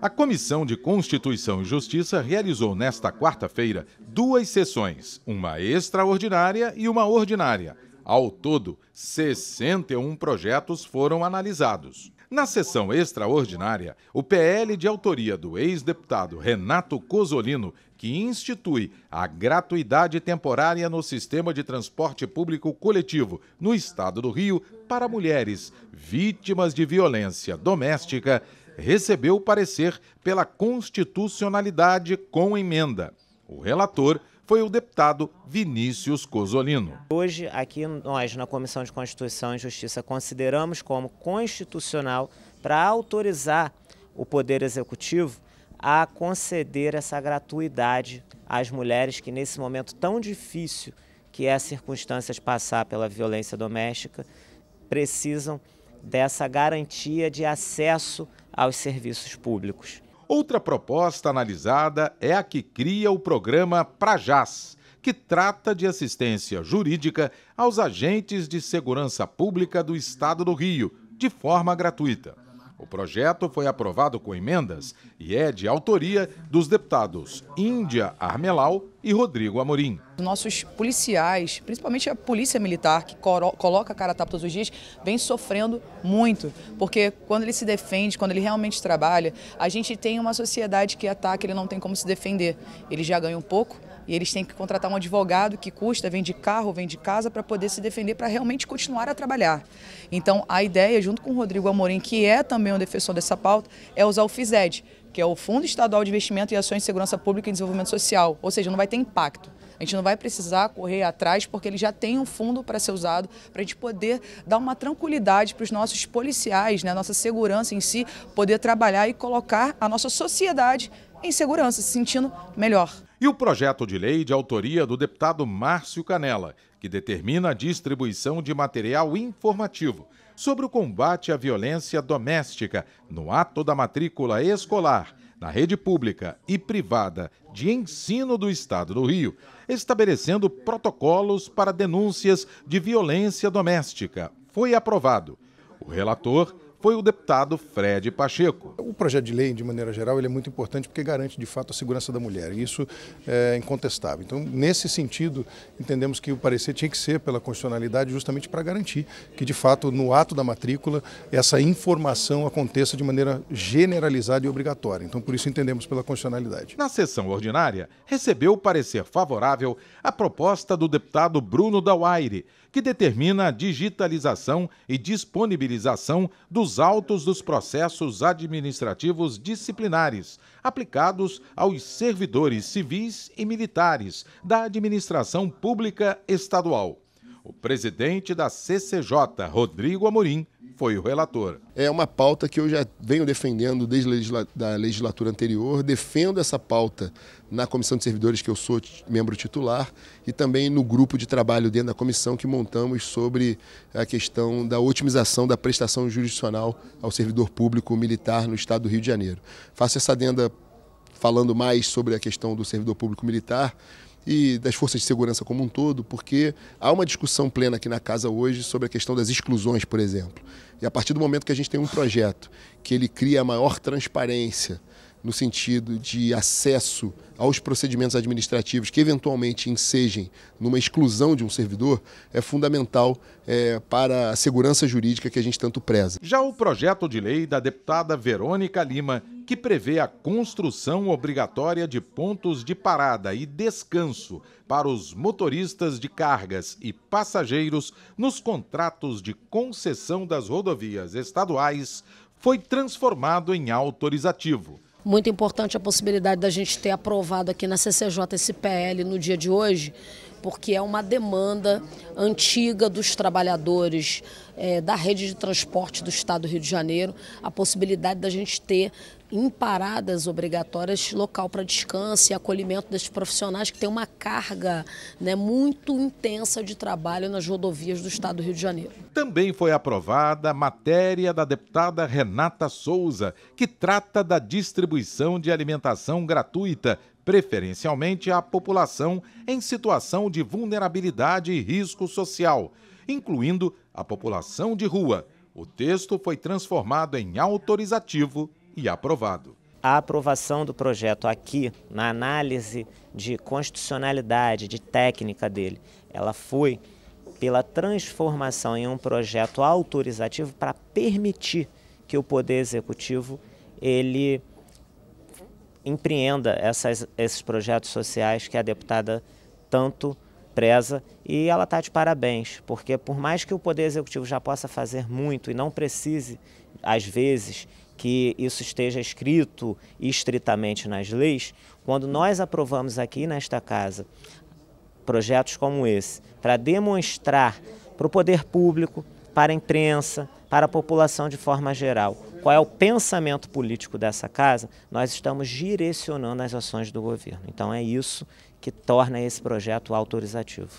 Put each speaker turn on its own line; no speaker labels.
A Comissão de Constituição e Justiça realizou nesta quarta-feira duas sessões, uma extraordinária e uma ordinária. Ao todo, 61 projetos foram analisados. Na sessão extraordinária, o PL de autoria do ex-deputado Renato Cosolino, que institui a gratuidade temporária no sistema de transporte público coletivo no estado do Rio para mulheres vítimas de violência doméstica, recebeu o parecer pela constitucionalidade com emenda. O relator foi o deputado Vinícius Cosolino.
Hoje, aqui nós, na Comissão de Constituição e Justiça, consideramos como constitucional para autorizar o Poder Executivo a conceder essa gratuidade às mulheres que, nesse momento tão difícil que é as circunstâncias passar pela violência doméstica, precisam dessa garantia de acesso aos serviços públicos. Outra proposta analisada é a que cria o programa Prajás,
que trata de assistência jurídica aos agentes de segurança pública do Estado do Rio, de forma gratuita. O projeto foi aprovado com emendas e é de autoria dos deputados Índia Armelau e Rodrigo Amorim.
Nossos policiais, principalmente a polícia militar, que coloca a cara a tapa todos os dias, vem sofrendo muito, porque quando ele se defende, quando ele realmente trabalha, a gente tem uma sociedade que ataca, ele não tem como se defender. Ele já ganha um pouco, e eles têm que contratar um advogado que custa, vem de carro, vem de casa para poder se defender, para realmente continuar a trabalhar. Então, a ideia, junto com o Rodrigo Amorim, que é também um defensor dessa pauta, é usar o FISED, que é o Fundo Estadual de Investimento e Ações de Segurança Pública e Desenvolvimento Social. Ou seja, não vai ter impacto. A gente não vai precisar correr atrás, porque ele já tem um fundo para ser usado, para a gente poder dar uma tranquilidade para os nossos policiais, né, nossa segurança em si, poder trabalhar e colocar a nossa sociedade em segurança, se sentindo melhor
e o projeto de lei de autoria do deputado Márcio Canella, que determina a distribuição de material informativo sobre o combate à violência doméstica no ato da matrícula escolar na rede pública e privada de ensino do Estado do Rio, estabelecendo protocolos para denúncias de violência doméstica. Foi aprovado. O relator foi o deputado Fred Pacheco. O projeto de lei, de maneira geral, é muito importante porque garante, de fato, a segurança da mulher. E isso é incontestável. Então, nesse sentido, entendemos que o parecer tinha que ser pela constitucionalidade justamente para garantir que, de fato, no ato da matrícula, essa informação aconteça de maneira generalizada e obrigatória. Então, por isso entendemos pela constitucionalidade. Na sessão ordinária, recebeu o parecer favorável à proposta do deputado Bruno Dauaire, que determina a digitalização e disponibilização dos autos dos processos administrativos disciplinares aplicados aos servidores civis e militares da administração pública estadual. O presidente da CCJ, Rodrigo
Amorim, foi o relator. É uma pauta que eu já venho defendendo desde a legisla da legislatura anterior, defendo essa pauta na comissão de servidores que eu sou membro titular e também no grupo de trabalho dentro da comissão que montamos sobre a questão da otimização da prestação jurisdicional ao servidor público militar no estado do Rio de Janeiro. Faço essa adenda falando mais sobre a questão do servidor público militar e das forças de segurança como um todo, porque há uma discussão plena aqui na casa hoje sobre a questão das exclusões, por exemplo. E a partir do momento que a gente tem um projeto que ele cria a maior transparência no sentido de acesso aos procedimentos administrativos que eventualmente ensejem numa exclusão de um servidor é fundamental é, para a segurança jurídica que a gente tanto preza.
Já o projeto de lei da deputada Verônica Lima que prevê a construção obrigatória de pontos de parada e descanso para os motoristas de cargas e passageiros nos contratos de concessão das rodovias estaduais foi transformado em autorizativo.
Muito importante a possibilidade da gente ter aprovado aqui na CCJ esse PL no dia de hoje porque é uma demanda antiga dos trabalhadores é, da rede de transporte do Estado do Rio de Janeiro, a possibilidade da gente ter em paradas obrigatórias local para descanso e acolhimento desses profissionais que tem uma carga né, muito intensa de trabalho nas rodovias do Estado do Rio de Janeiro.
Também foi aprovada a matéria da deputada Renata Souza, que trata da distribuição de alimentação gratuita preferencialmente à população em situação de vulnerabilidade e risco social, incluindo a população de
rua. O texto foi transformado em autorizativo e aprovado. A aprovação do projeto aqui, na análise de constitucionalidade, de técnica dele, ela foi pela transformação em um projeto autorizativo para permitir que o poder executivo ele empreenda essas, esses projetos sociais que a deputada tanto preza e ela está de parabéns, porque por mais que o Poder Executivo já possa fazer muito e não precise, às vezes, que isso esteja escrito estritamente nas leis, quando nós aprovamos aqui nesta casa projetos como esse, para demonstrar para o poder público, para a imprensa, para a população de forma geral, qual é o pensamento político dessa casa, nós estamos direcionando as ações do governo. Então é isso que torna esse projeto autorizativo.